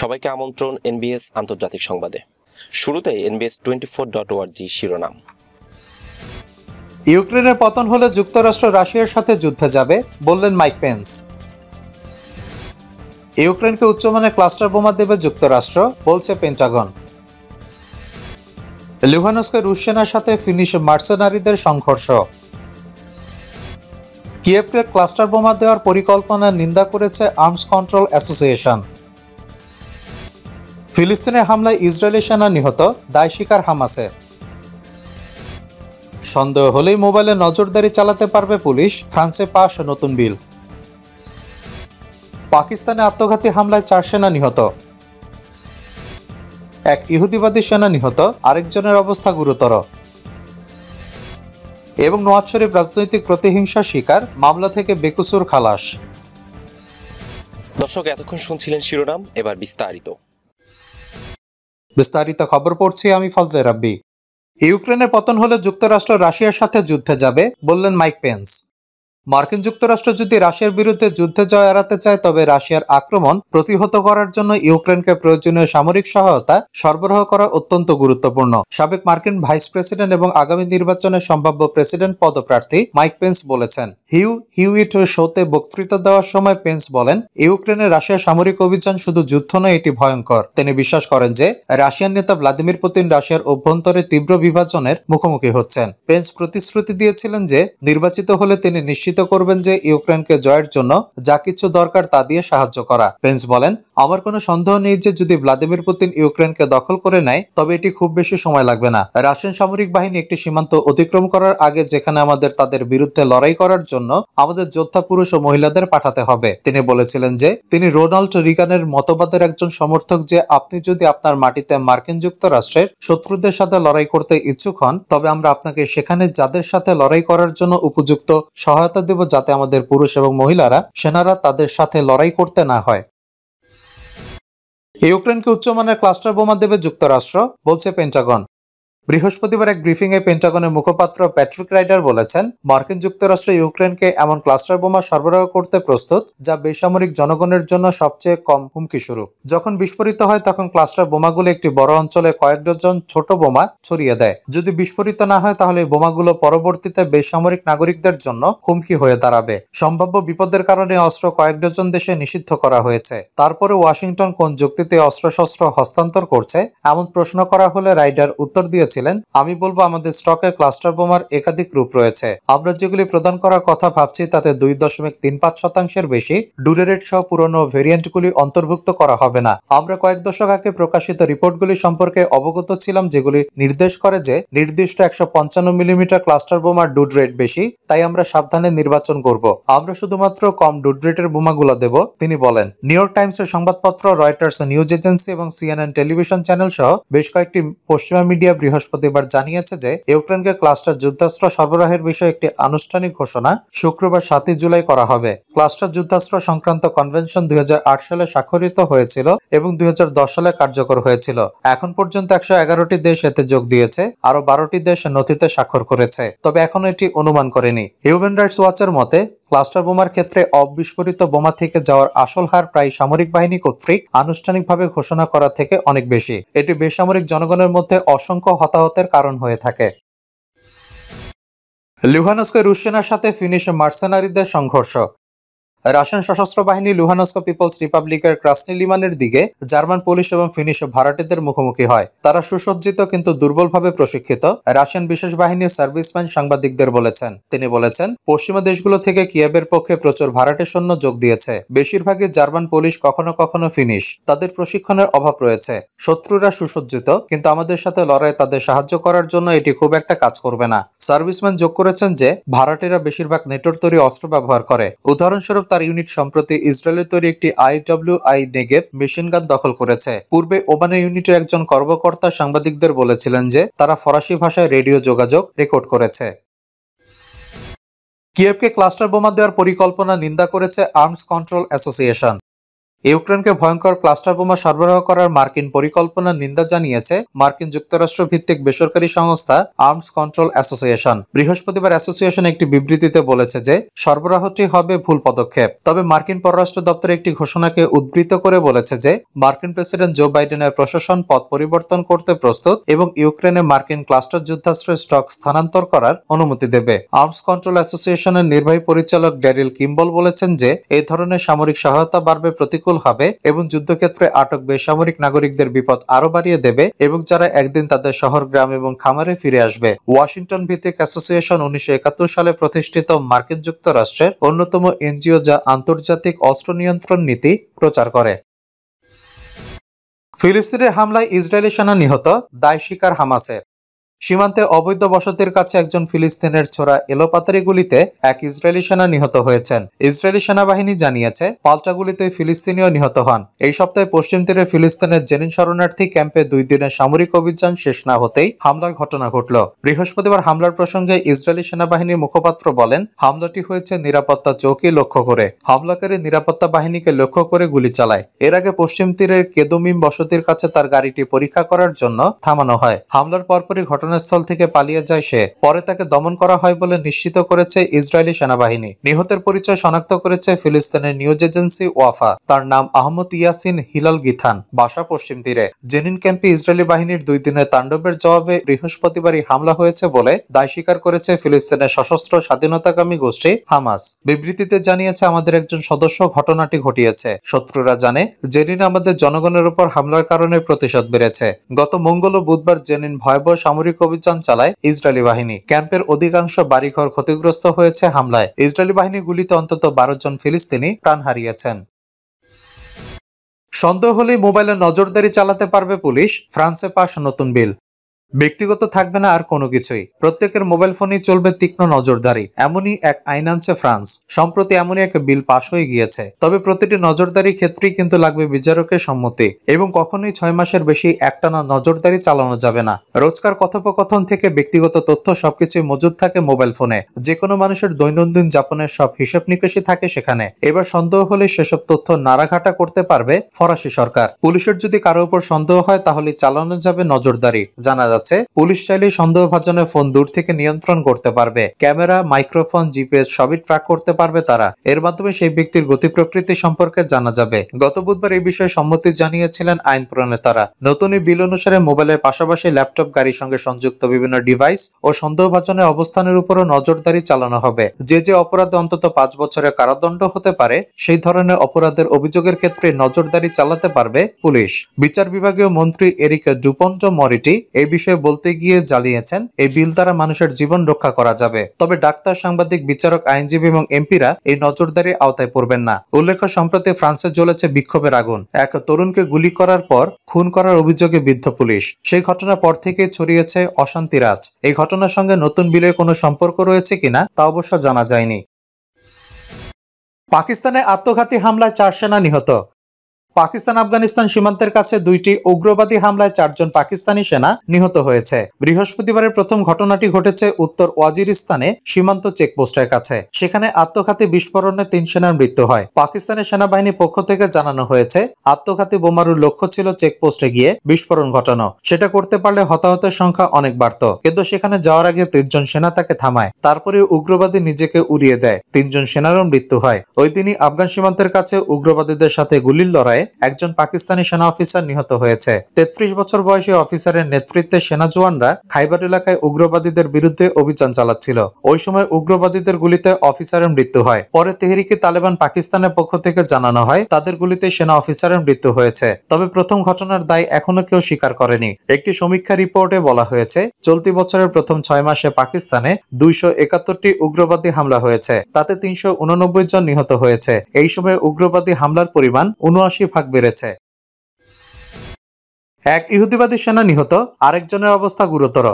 সবাইকে আমন্ত্রণ এনবিএস আন্তর্জাতিক সংবাদে শুরুতে NBS twenty four dot org শিরোনাম ইউক্রেনের পতন হলে যুক্তরাষ্ট্র রাশিয়ার সাথে যুদ্ধে যাবে বললেন মাইক পেন্স ইউক্রেনকে উচ্চমানের ক্লাস্টার বোমা দেবে যুক্তরাষ্ট্র বলছে পেন্টাগন লুহানস্কে রুশ সেনার সাথে ফিনিশ মার্সেনারিদের সংঘর্ষ কিয়েভকে ক্লাস্টার বোমা দেওয়ার পরিকল্পনার নিন্দা করেছে আর্মস কন্ট্রোল অ্যাসোসিয়েশন ফিলিস্তিনের হামলায় ইসরায়েলি সেনা নিহত দায় শিকার হামাসে সন্দেহ হলেই মোবাইলে নজরদারি চালাতে পারবে পুলিশ ফ্রান্সে পাশ নতুন বিল পাকিস্তানে আত্মঘাতী হামলায় চার সেনা নিহত এক ইহুদিবাদী সেনা নিহত আরেকজনের অবস্থা গুরুতর এবং নওয়াজ শরীফ রাজনৈতিক প্রতিহিংসার শিকার মামলা থেকে বেকুসুর খালাস দর্শক এতক্ষণ শুনছিলেন শিরোনাম এবার বিস্তারিত বিস্তারিত খবর পড়ছি আমি ফজলে রাব্বি ইউক্রেনের পতন হলে যুক্তরাষ্ট্র রাশিয়ার সাথে যুদ্ধে যাবে বললেন মাইক পেন্স মার্কিন যুক্তরাষ্ট্র যদি রাশিয়ার বিরুদ্ধে যুদ্ধে জয় এড়াতে চায় তবে রাশিয়ার আক্রমণ প্রতিহত করার জন্য ইউক্রেনকে প্রয়োজনীয় সামরিক সহায়তা সরবরাহ করা অত্যন্ত গুরুত্বপূর্ণ সাবেক মার্কিন ভাইস প্রেসিডেন্ট এবং আগামী নির্বাচনে সম্ভাব্য প্রেসিডেন্ট পদপ্রার্থী মাইক পেন্স বলেছেন হিউ হিউইট শোতে বক্তৃতা দেওয়ার সময় পেন্স বলেন ইউক্রেনে রাশিয়ার সামরিক অভিযান শুধু যুদ্ধ নয় এটি ভয়ঙ্কর তিনি বিশ্বাস করেন যে রাশিয়ান নেতা ভ্লাদিমির পুতিন রাশিয়ার অভ্যন্তরে তীব্র বিভাজনের মুখোমুখি হচ্ছেন পেন্স প্রতিশ্রুতি দিয়েছিলেন যে নির্বাচিত হলে তিনি নিশ্চিত নিশ্চিত করবেন যে ইউক্রেনকে জয়ের জন্য যা কিছু দরকার তা দিয়ে সাহায্য করা পেন্স বলেন আমার কোনো সন্দেহ নেই যে যদি ভ্লাদিমির পুতিন ইউক্রেনকে দখল করে নেয় তবে এটি খুব বেশি সময় লাগবে না রাশিয়ান সামরিক বাহিনী একটি সীমান্ত অতিক্রম করার আগে যেখানে আমাদের তাদের বিরুদ্ধে লড়াই করার জন্য আমাদের যোদ্ধা পুরুষ ও মহিলাদের পাঠাতে হবে তিনি বলেছিলেন যে তিনি রোনাল্ড রিগানের মতবাদের একজন সমর্থক যে আপনি যদি আপনার মাটিতে মার্কিন যুক্তরাষ্ট্রের শত্রুদের সাথে লড়াই করতে ইচ্ছুক হন তবে আমরা আপনাকে সেখানে যাদের সাথে লড়াই করার জন্য উপযুক্ত সহায়তা সহায়তা দেব যাতে আমাদের পুরুষ এবং মহিলারা সেনারা তাদের সাথে লড়াই করতে না হয় ইউক্রেনকে উচ্চমানের ক্লাস্টার বোমা দেবে যুক্তরাষ্ট্র বলছে পেন্টাগন বৃহস্পতিবার এক ব্রিফিংয়ে পেন্টাগনের মুখপাত্র প্যাট্রিক রাইডার বলেছেন মার্কিন যুক্তরাষ্ট্র ইউক্রেনকে এমন ক্লাস্টার বোমা সরবরাহ করতে প্রস্তুত যা বেসামরিক জনগণের জন্য সবচেয়ে কম হুমকি স্বরূপ যখন বিস্ফোরিত হয় তখন ক্লাস্টার বোমাগুলো একটি বড় অঞ্চলে কয়েক ডজন ছোট বোমা ছড়িয়ে দেয় যদি বিস্ফোরিত না হয় তাহলে বোমাগুলো পরবর্তীতে বেসামরিক নাগরিকদের জন্য হুমকি হয়ে দাঁড়াবে সম্ভাব্য বিপদের কারণে অস্ত্র কয়েক ডজন দেশে নিষিদ্ধ করা হয়েছে তারপরে ওয়াশিংটন কোন যুক্তিতে অস্ত্রশস্ত্র হস্তান্তর করছে এমন প্রশ্ন করা হলে রাইডার উত্তর দিয়েছে জানিয়েছিলেন আমি বলবো আমাদের স্টকে ক্লাস্টার বোমার একাধিক রূপ রয়েছে আমরা যেগুলি প্রদান করার কথা ভাবছি তাতে দুই দশমিক তিন পাঁচ শতাংশের বেশি ডুরেরেট সহ পুরনো ভেরিয়েন্টগুলি অন্তর্ভুক্ত করা হবে না আমরা কয়েক দশক আগে প্রকাশিত রিপোর্টগুলি সম্পর্কে অবগত ছিলাম যেগুলি নির্দেশ করে যে নির্দিষ্ট একশো পঞ্চান্ন মিলিমিটার ক্লাস্টার বোমার ডুড রেট বেশি তাই আমরা সাবধানে নির্বাচন করব আমরা শুধুমাত্র কম ডুড রেটের বোমাগুলো দেব তিনি বলেন নিউ ইয়র্ক টাইমসের সংবাদপত্র রয়টার্স নিউজ এজেন্সি এবং সিএনএন টেলিভিশন চ্যানেল সহ বেশ কয়েকটি পশ্চিমা মিডিয়া বৃহ বৃহস্পতিবার জানিয়েছে যে ইউক্রেনকে ক্লাস্টার যুদ্ধাস্ত্র সরবরাহের বিষয়ে একটি আনুষ্ঠানিক ঘোষণা শুক্রবার সাতই জুলাই করা হবে ক্লাস্টার যুদ্ধাস্ত্র সংক্রান্ত কনভেনশন দুই সালে স্বাক্ষরিত হয়েছিল এবং দুই সালে কার্যকর হয়েছিল এখন পর্যন্ত একশো এগারোটি দেশ এতে যোগ দিয়েছে আরো বারোটি দেশ নথিতে স্বাক্ষর করেছে তবে এখন এটি অনুমান করেনি হিউম্যান রাইটস ওয়াচের মতে ক্লাস্টার বোমার ক্ষেত্রে অবিস্ফোরিত বোমা থেকে যাওয়ার আসল হার প্রায় সামরিক বাহিনী কর্তৃক আনুষ্ঠানিকভাবে ঘোষণা করা থেকে অনেক বেশি এটি বেসামরিক জনগণের মধ্যে অসংখ্য হতাহতের কারণ হয়ে থাকে লুহানস্কে রুশ সেনার সাথে ফিনিশ মার্সেনারিদের সংঘর্ষ রাশিয়ান সশস্ত্র বাহিনী লুহানস্ক পিপলস রিপাবলিকের ক্রাসনি লিমানের দিকে জার্মান পুলিশ এবং ফিনিশ ভাড়াটেদের মুখোমুখি হয় তারা সুসজ্জিত কিন্তু দুর্বলভাবে প্রশিক্ষিত রাশিয়ান বিশেষ বাহিনীর সার্ভিসম্যান সাংবাদিকদের বলেছেন তিনি বলেছেন পশ্চিমা দেশগুলো থেকে কিয়েবের পক্ষে প্রচুর ভাড়াটে সৈন্য যোগ দিয়েছে বেশিরভাগই জার্মান পুলিশ কখনো কখনো ফিনিশ তাদের প্রশিক্ষণের অভাব রয়েছে শত্রুরা সুসজ্জিত কিন্তু আমাদের সাথে লড়াই তাদের সাহায্য করার জন্য এটি খুব একটা কাজ করবে না সার্ভিসম্যান যোগ করেছেন যে ভাড়াটেরা বেশিরভাগ নেটোর তৈরি অস্ত্র ব্যবহার করে উদাহরণস্বরূপ তার ইউনিট সম্প্রতি ইসরায়েলের তৈরি একটি IW I Negev machine gun দখল করেছে পূর্বে ওমানের ইউনিটের একজন কর্মকর্তা সাংবাদিকদের বলেছিলেন যে তারা ফরাসি ভাষায় রেডিও যোগাযোগ রেকর্ড করেছে কিয়েভকে ক্লাস্টার বোমা দেওয়ার পরিকল্পনা নিন্দা করেছে আর্মস কন্ট্রোল অ্যাসোসিয়েশন ইউক্রেনকে ভয়ঙ্কর ক্লাস্টার বোমা সরবরাহ করার মার্কিন পরিকল্পনার নিন্দা জানিয়েছে মার্কিন যুক্তরাষ্ট্র ভিত্তিক বেসরকারি সংস্থা আর্মস কন্ট্রোল অ্যাসোসিয়েশন বৃহস্পতিবার অ্যাসোসিয়েশন একটি বিবৃতিতে বলেছে যে সরবরাহটি হবে ভুল পদক্ষেপ তবে মার্কিন পররাষ্ট্র দপ্তর একটি ঘোষণাকে উদ্বৃত করে বলেছে যে মার্কিন প্রেসিডেন্ট জো বাইডেনের প্রশাসন পথ পরিবর্তন করতে প্রস্তুত এবং ইউক্রেনে মার্কিন ক্লাস্টার যুদ্ধাস্ত্রের স্টক স্থানান্তর করার অনুমতি দেবে আর্মস কন্ট্রোল অ্যাসোসিয়েশনের নির্বাহী পরিচালক ড্যারিল কিম্বল বলেছেন যে এ ধরনের সামরিক সহায়তা বাড়বে প্রতিকূল প্রতিকূল হবে এবং যুদ্ধক্ষেত্রে আটক বেসামরিক নাগরিকদের বিপদ আরো বাড়িয়ে দেবে এবং যারা একদিন তাদের শহর গ্রাম এবং খামারে ফিরে আসবে ওয়াশিংটন ভিত্তিক অ্যাসোসিয়েশন উনিশশো সালে প্রতিষ্ঠিত মার্কিন যুক্তরাষ্ট্রের অন্যতম এনজিও যা আন্তর্জাতিক অস্ত্র নিয়ন্ত্রণ নীতি প্রচার করে ফিলিস্তিনের হামলায় ইসরায়েলি সেনা নিহত দায় শিকার হামাসের সীমান্তে অবৈধ বসতির কাছে একজন ফিলিস্তিনের ছোড়া এলোপাতারি গুলিতে এক ইসরায়েলি সেনা নিহত হয়েছেন ইসরায়েলি সেনাবাহিনী জানিয়েছে পাল্টা গুলিতে ফিলিস্তিনিও নিহত হন এই সপ্তাহে পশ্চিম তীরে ফিলিস্তিনের জেনিন শরণার্থী ক্যাম্পে দুই দিনের সামরিক অভিযান শেষ না হতেই হামলার ঘটনা ঘটল বৃহস্পতিবার হামলার প্রসঙ্গে ইসরায়েলি সেনাবাহিনীর মুখপাত্র বলেন হামলাটি হয়েছে নিরাপত্তা চৌকি লক্ষ্য করে হামলাকারী নিরাপত্তা বাহিনীকে লক্ষ্য করে গুলি চালায় এর আগে পশ্চিম তীরের কেদুমিম বসতির কাছে তার গাড়িটি পরীক্ষা করার জন্য থামানো হয় হামলার পরপরই ঘটনা ঘটনাস্থল থেকে পালিয়ে যায় সে পরে তাকে দমন করা হয় বলে নিশ্চিত করেছে ইসরায়েলি সেনাবাহিনী নিহতের পরিচয় শনাক্ত করেছে ফিলিস্তিনের নিউজ এজেন্সি ওয়াফা তার নাম আহমদ ইয়াসিন হিলাল গিথান বাসা পশ্চিম তীরে জেনিন ক্যাম্পে ইসরায়েলি বাহিনীর দুই দিনের তাণ্ডবের জবাবে বৃহস্পতিবারই হামলা হয়েছে বলে দায় স্বীকার করেছে ফিলিস্তিনের সশস্ত্র স্বাধীনতাকামী গোষ্ঠী হামাস বিবৃতিতে জানিয়েছে আমাদের একজন সদস্য ঘটনাটি ঘটিয়েছে শত্রুরা জানে জেনিন আমাদের জনগণের উপর হামলার কারণে প্রতিশোধ বেড়েছে গত মঙ্গল ও বুধবার জেনিন ভয়াবহ সামরিক অভিযান চালায় ইসরায়েলি বাহিনী ক্যাম্পের অধিকাংশ বাড়িঘর ক্ষতিগ্রস্ত হয়েছে হামলায় ইসরায়েলি বাহিনী গুলিতে অন্তত বারো জন ফিলিস্তিনি প্রাণ হারিয়েছেন সন্দেহ হলেই মোবাইলে নজরদারি চালাতে পারবে পুলিশ ফ্রান্সে পাশ নতুন বিল ব্যক্তিগত থাকবে না আর কোনো কিছুই প্রত্যেকের মোবাইল ফোনেই চলবে তীক্ষ্ণ নজরদারি এমনই এক আইন আনছে ফ্রান্স সম্প্রতি এমনই এক বিল পাশ হয়ে গিয়েছে তবে প্রতিটি নজরদারি ক্ষেত্রেই কিন্তু লাগবে বিচারকের সম্মতি এবং কখনোই ছয় মাসের বেশি একটানা নজরদারি চালানো যাবে না রোজকার কথোপকথন থেকে ব্যক্তিগত তথ্য সবকিছুই মজুদ থাকে মোবাইল ফোনে যে কোনো মানুষের দৈনন্দিন যাপনের সব হিসেব নিকাশি থাকে সেখানে এবার সন্দেহ হলে সেসব তথ্য নাড়াঘাটা করতে পারবে ফরাসি সরকার পুলিশের যদি কারো উপর সন্দেহ হয় তাহলে চালানো যাবে নজরদারি জানা যাচ্ছে যাচ্ছে পুলিশ চাইলে সন্দেহভাজনের ফোন দূর থেকে নিয়ন্ত্রণ করতে পারবে ক্যামেরা মাইক্রোফোন জিপিএস সবই ট্র্যাক করতে পারবে তারা এর মাধ্যমে সেই ব্যক্তির গতি প্রকৃতি সম্পর্কে জানা যাবে গত বুধবার এই বিষয়ে সম্মতি জানিয়েছিলেন আইন প্রণেতারা নতুন এই বিল অনুসারে মোবাইলের পাশাপাশি ল্যাপটপ গাড়ির সঙ্গে সংযুক্ত বিভিন্ন ডিভাইস ও সন্দেহভাজনের অবস্থানের উপরও নজরদারি চালানো হবে যে যে অপরাধে অন্তত পাঁচ বছরের কারাদণ্ড হতে পারে সেই ধরনের অপরাধের অভিযোগের ক্ষেত্রে নজরদারি চালাতে পারবে পুলিশ বিচার বিভাগীয় মন্ত্রী এরিকা ডুপন্ট মরিটি এই বিষয়ে বিষয়ে বলতে গিয়ে জানিয়েছেন এই বিল দ্বারা মানুষের জীবন রক্ষা করা যাবে তবে ডাক্তার সাংবাদিক বিচারক আইনজীবী এবং এমপিরা এই নজরদারির আওতায় পড়বেন না উল্লেখ্য সম্প্রতি ফ্রান্সে জ্বলেছে বিক্ষোভের আগুন এক তরুণকে গুলি করার পর খুন করার অভিযোগে বিদ্ধ পুলিশ সেই ঘটনার পর থেকে ছড়িয়েছে অশান্তিরাজ এই ঘটনার সঙ্গে নতুন বিলের কোনো সম্পর্ক রয়েছে কিনা তা অবশ্য জানা যায়নি পাকিস্তানে আত্মঘাতী হামলায় চার সেনা নিহত পাকিস্তান আফগানিস্তান সীমান্তের কাছে দুইটি উগ্রবাদী হামলায় চারজন পাকিস্তানি সেনা নিহত হয়েছে বৃহস্পতিবারের প্রথম ঘটনাটি ঘটেছে উত্তর ওয়াজিরিস্তানে সীমান্ত চেকপোস্টের কাছে সেখানে আত্মঘাতী বিস্ফোরণে তিন সেনার মৃত্যু হয় পাকিস্তানের সেনাবাহিনীর পক্ষ থেকে জানানো হয়েছে আত্মঘাতী বোমারুর লক্ষ্য ছিল চেকপোস্টে গিয়ে বিস্ফোরণ ঘটানো সেটা করতে পারলে হতাহতের সংখ্যা অনেক বাড়ত কিন্তু সেখানে যাওয়ার আগে তিনজন সেনা তাকে থামায় তারপরে উগ্রবাদী নিজেকে উড়িয়ে দেয় তিনজন সেনারও মৃত্যু হয় ওই দিনই আফগান সীমান্তের কাছে উগ্রবাদীদের সাথে গুলির লড়াই হামলায় একজন পাকিস্তানি সেনা অফিসার নিহত হয়েছে তেত্রিশ বছর বয়সী অফিসারের নেতৃত্বে সেনা জওয়ানরা খাইবার এলাকায় উগ্রবাদীদের বিরুদ্ধে অভিযান চালাচ্ছিল ওই সময় উগ্রবাদীদের গুলিতে অফিসারের মৃত্যু হয় পরে তেহরিকে তালেবান পাকিস্তানের পক্ষ থেকে জানানো হয় তাদের গুলিতে সেনা অফিসারের মৃত্যু হয়েছে তবে প্রথম ঘটনার দায় এখনো কেউ স্বীকার করেনি একটি সমীক্ষা রিপোর্টে বলা হয়েছে চলতি বছরের প্রথম ছয় মাসে পাকিস্তানে দুইশো একাত্তরটি উগ্রবাদী হামলা হয়েছে তাতে তিনশো জন নিহত হয়েছে এই সময় উগ্রবাদী হামলার পরিমাণ উনআশি ভাগ বেড়েছে এক ইহুদিবাদী সেনা নিহত আরেকজনের অবস্থা গুরুতর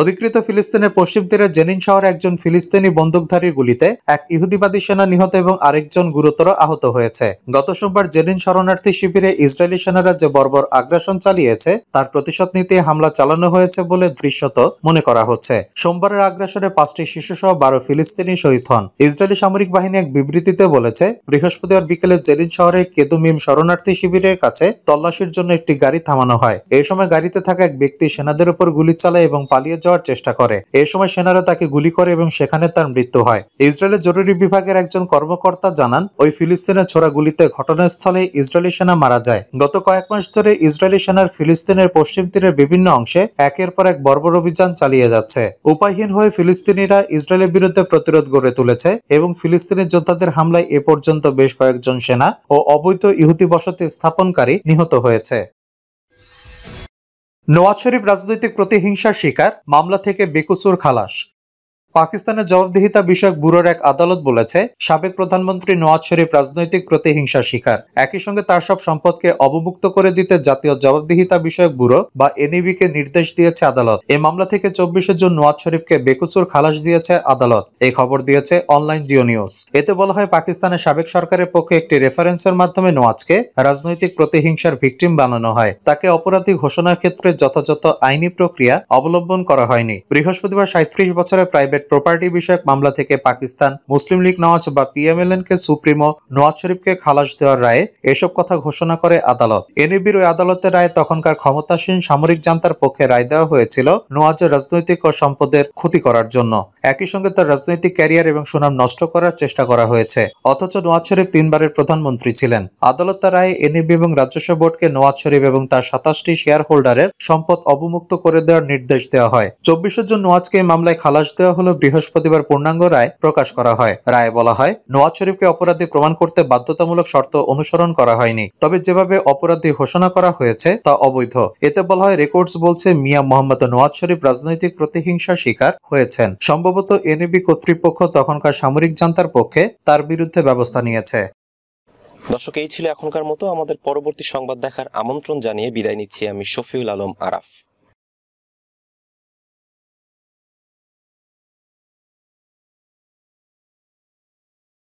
অধিকৃত ফিলিস্তিনের পশ্চিম তীরে জেনিন শহরে একজন ফিলিস্তিনি বন্দুকধারীর গুলিতে এক ইহুদিবাদী সেনা নিহত এবং আরেকজন গুরুতর আহত হয়েছে গত সোমবার জেনিন শরণার্থী শিবিরে ইসরায়েলি সেনারা যে বর্বর আগ্রাসন চালিয়েছে তার প্রতিশোধ নিতে হামলা চালানো হয়েছে বলে দৃশ্যত মনে করা হচ্ছে সোমবারের আগ্রাসনে পাঁচটি শিশু সহ বারো ফিলিস্তিনি শহীদ হন ইসরায়েলি সামরিক বাহিনী এক বিবৃতিতে বলেছে বৃহস্পতিবার বিকেলে জেনিন শহরে কেদুমিম শরণার্থী শিবিরের কাছে তল্লাশির জন্য একটি গাড়ি থামানো হয় এই সময় গাড়িতে থাকা এক ব্যক্তি সেনাদের উপর গুলি চালায় এবং পালিয়ে পালিয়ে যাওয়ার চেষ্টা করে এ সময় সেনারা তাকে গুলি করে এবং সেখানে তার মৃত্যু হয় ইসরায়েলের জরুরি বিভাগের একজন কর্মকর্তা জানান ওই ফিলিস্তিনের ছোড়া গুলিতে ঘটনাস্থলে ইসরায়েলি সেনা মারা যায় গত কয়েক মাস ধরে ইসরায়েলি সেনার ফিলিস্তিনের পশ্চিম তীরের বিভিন্ন অংশে একের পর এক বর্বর অভিযান চালিয়ে যাচ্ছে উপায়হীন হয়ে ফিলিস্তিনিরা ইসরায়েলের বিরুদ্ধে প্রতিরোধ গড়ে তুলেছে এবং ফিলিস্তিনের যোদ্ধাদের হামলায় এ পর্যন্ত বেশ কয়েকজন সেনা ও অবৈধ ইহুদি বসতি স্থাপনকারী নিহত হয়েছে নোয়াজ শরীফ রাজনৈতিক প্রতিহিংসার শিকার মামলা থেকে বেকুসুর খালাস পাকিস্তানের জবাবদিহিতা বিষয়ক ব্যুরোর এক আদালত বলেছে সাবেক প্রধানমন্ত্রী নওয়াজ শরীফ রাজনৈতিক প্রতিহিংসার শিকার একই সঙ্গে তার সব সম্পদকে অবমুক্ত করে দিতে জাতীয় জবাবদিহিতা বিষয়ক ব্যুরো বা এনইবি কে নির্দেশ দিয়েছে আদালত এ মামলা থেকে চব্বিশে জুন নওয়াজ শরীফকে বেকুচুর খালাস দিয়েছে আদালত এই খবর দিয়েছে অনলাইন জিও নিউজ এতে বলা হয় পাকিস্তানের সাবেক সরকারের পক্ষে একটি রেফারেন্সের মাধ্যমে নওয়াজকে রাজনৈতিক প্রতিহিংসার ভিকটিম বানানো হয় তাকে অপরাধী ঘোষণার ক্ষেত্রে যথাযথ আইনি প্রক্রিয়া অবলম্বন করা হয়নি বৃহস্পতিবার সাঁত্রিশ বছরের প্রাইভেট প্রপার্টি বিষয়ক মামলা থেকে পাকিস্তান মুসলিম লীগ নওয়াজ বা পিএমএলএন কে সুপ্রিমো নওয়াজ শরীফকে খালাস দেওয়ার রায়ে এসব কথা ঘোষণা করে আদালত এনএবির ওই আদালতের রায়ে তখনকার ক্ষমতাসীন সামরিক জান্তার পক্ষে রায় দেওয়া হয়েছিল নওয়াজের রাজনৈতিক ও সম্পদের ক্ষতি করার জন্য একই সঙ্গে তার রাজনৈতিক ক্যারিয়ার এবং সুনাম নষ্ট করার চেষ্টা করা হয়েছে অথচ নওয়াজ শরীফ তিনবারের প্রধানমন্ত্রী ছিলেন আদালত তার রায়ে এনএবি এবং রাজস্ব বোর্ডকে নওয়াজ শরীফ এবং তার সাতাশটি শেয়ার হোল্ডারের সম্পদ অবমুক্ত করে দেওয়ার নির্দেশ দেওয়া হয় চব্বিশের জন্য নওয়াজকে মামলায় খালাস দেওয়া হল হলো বৃহস্পতিবার পূর্ণাঙ্গ রায় প্রকাশ করা হয় রায়ে বলা হয় নওয়াজ শরীফকে অপরাধী প্রমাণ করতে বাধ্যতামূলক শর্ত অনুসরণ করা হয়নি তবে যেভাবে অপরাধী ঘোষণা করা হয়েছে তা অবৈধ এতে বলা হয় রেকর্ডস বলছে মিয়া মোহাম্মদ নওয়াজ শরীফ রাজনৈতিক প্রতিহিংসা শিকার হয়েছেন সম্ভবত এনএবি কর্তৃপক্ষ তখনকার সামরিক জান্তার পক্ষে তার বিরুদ্ধে ব্যবস্থা নিয়েছে দর্শক এই ছিল এখনকার মতো আমাদের পরবর্তী সংবাদ দেখার আমন্ত্রণ জানিয়ে বিদায় নিচ্ছি আমি শফিউল আলম আরাফ